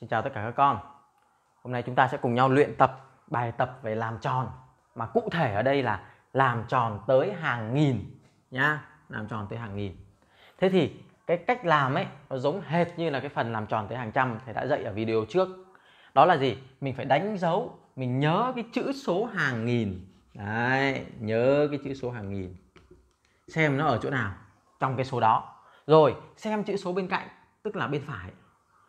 Xin chào tất cả các con Hôm nay chúng ta sẽ cùng nhau luyện tập bài tập về làm tròn Mà cụ thể ở đây là làm tròn tới hàng nghìn nhá Làm tròn tới hàng nghìn Thế thì cái cách làm ấy nó giống hệt như là cái phần làm tròn tới hàng trăm Thầy đã dạy ở video trước Đó là gì? Mình phải đánh dấu Mình nhớ cái chữ số hàng nghìn Đấy, nhớ cái chữ số hàng nghìn Xem nó ở chỗ nào Trong cái số đó Rồi, xem chữ số bên cạnh Tức là bên phải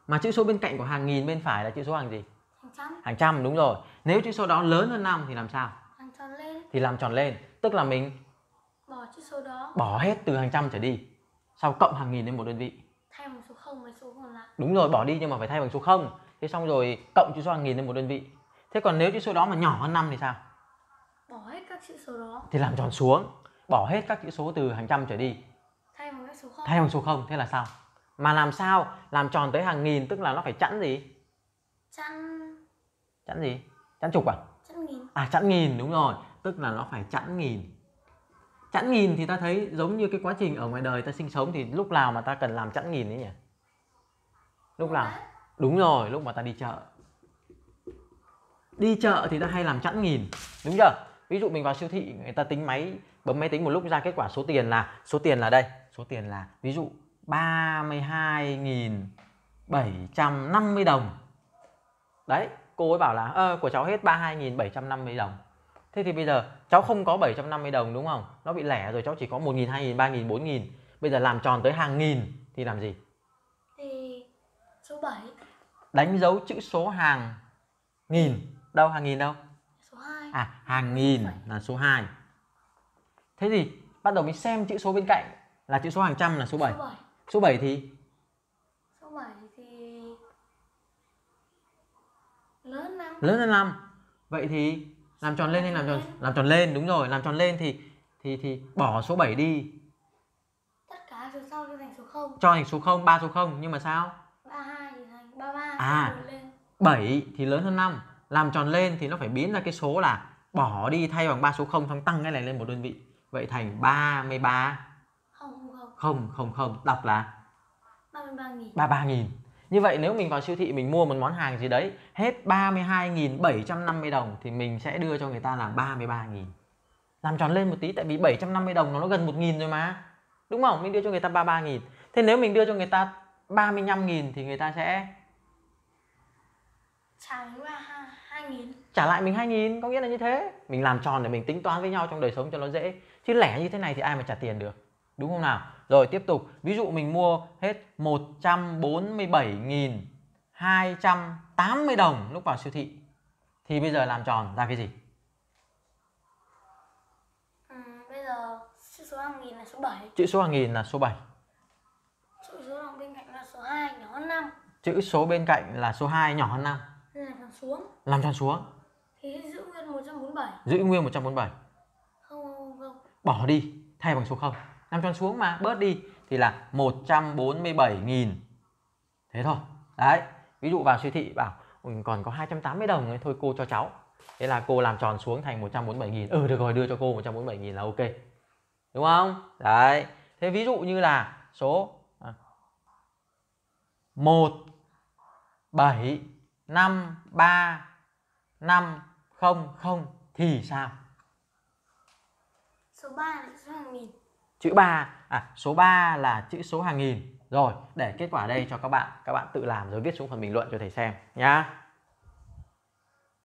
mà chữ số bên cạnh của hàng nghìn bên phải là chữ số hàng gì hàng trăm hàng trăm đúng rồi nếu chữ số đó lớn hơn năm thì làm sao hàng tròn lên thì làm tròn lên tức là mình bỏ chữ số đó bỏ hết từ hàng trăm trở đi sau cộng hàng nghìn lên một đơn vị thay bằng số không với số còn lại đúng rồi bỏ đi nhưng mà phải thay bằng số không thế xong rồi cộng chữ số hàng nghìn lên một đơn vị thế còn nếu chữ số đó mà nhỏ hơn năm thì sao bỏ hết các chữ số đó thì làm tròn xuống bỏ hết các chữ số từ hàng trăm trở đi thay bằng số không thay bằng số không thế là sao mà làm sao làm tròn tới hàng nghìn tức là nó phải chẵn gì chẵn chẵn gì chẵn chục à chẵn nghìn à chẵn nghìn đúng rồi tức là nó phải chẵn nghìn chẵn nghìn thì ta thấy giống như cái quá trình ở ngoài đời ta sinh sống thì lúc nào mà ta cần làm chẵn nghìn đấy nhỉ lúc nào đúng rồi lúc mà ta đi chợ đi chợ thì ta hay làm chẵn nghìn đúng chưa ví dụ mình vào siêu thị người ta tính máy bấm máy tính một lúc ra kết quả số tiền là số tiền là đây số tiền là ví dụ 32.750 đồng Đấy cô ấy bảo là ờ, của cháu hết 32.750 đồng Thế thì bây giờ cháu không có 750 đồng đúng không? Nó bị lẻ rồi cháu chỉ có 1.000, 2.000, 3.000, 4.000 Bây giờ làm tròn tới hàng nghìn thì làm gì? Thì số 7 Đánh dấu chữ số hàng nghìn Đâu hàng nghìn đâu? Số 2 À hàng nghìn là số 2 Thế thì bắt đầu mình xem chữ số bên cạnh là chữ số hàng trăm là số 7, số 7. Số 7 thì Số 7 thì lớn 5. Lớn hơn 5. Vậy thì làm tròn lên hay làm tròn làm tròn lên đúng rồi, làm tròn lên thì thì thì bỏ số 7 đi. Tất cả số sau cho thành số 0. Cho thành số 0, 3 số 0 nhưng mà sao? 32 thì thành 33. À. Lên. 7 thì lớn hơn 5. Làm tròn lên thì nó phải biến ra cái số là bỏ đi thay bằng 3 số 0 xong tăng cái này lên một đơn vị. Vậy thành 33 không không không đọc là 33 000 Như vậy nếu mình vào siêu thị mình mua một món hàng gì đấy hết 32.750 đồng thì mình sẽ đưa cho người ta là 33.000. Làm tròn lên một tí tại vì 750 đồng nó gần 1.000 rồi mà. Đúng không? Mình đưa cho người ta 33.000. Thế nếu mình đưa cho người ta 35.000 thì người ta sẽ trả là 2.000. Trả lại mình 2.000 có nghĩa là như thế. Mình làm tròn để mình tính toán với nhau trong đời sống cho nó dễ. Chứ lẻ như thế này thì ai mà trả tiền được đúng không nào rồi tiếp tục ví dụ mình mua hết 147.280 đồng lúc vào siêu thị thì bây giờ làm tròn ra cái gì ừ, bây giờ chữ số hàng nghìn là số 7 chữ số hàng nghìn là số 7 chữ số bên cạnh là số 2 nhỏ hơn 5 chữ số bên cạnh là số 2 nhỏ hơn 5 làm tròn xuống làm tròn xuống thì giữ nguyên 147 giữ nguyên 147 không không không bỏ đi thay bằng số 0 5 cho xuống mà bớt đi thì là 147.000 thế thôi đấy ví dụ vào siêu thị bảo mình còn có 280 đồng ấy thôi cô cho cháu thế là cô làm tròn xuống thành 147.000 ừ được rồi đưa cho cô 147.000 là ok đúng không đấy thế ví dụ như là số à, 1 7 5 3 5 0 0 thì sao số 3 là số hàng nghìn chữ 3 à số 3 là chữ số hàng nghìn rồi để kết quả đây cho các bạn các bạn tự làm rồi viết xuống phần bình luận cho thầy xem nhá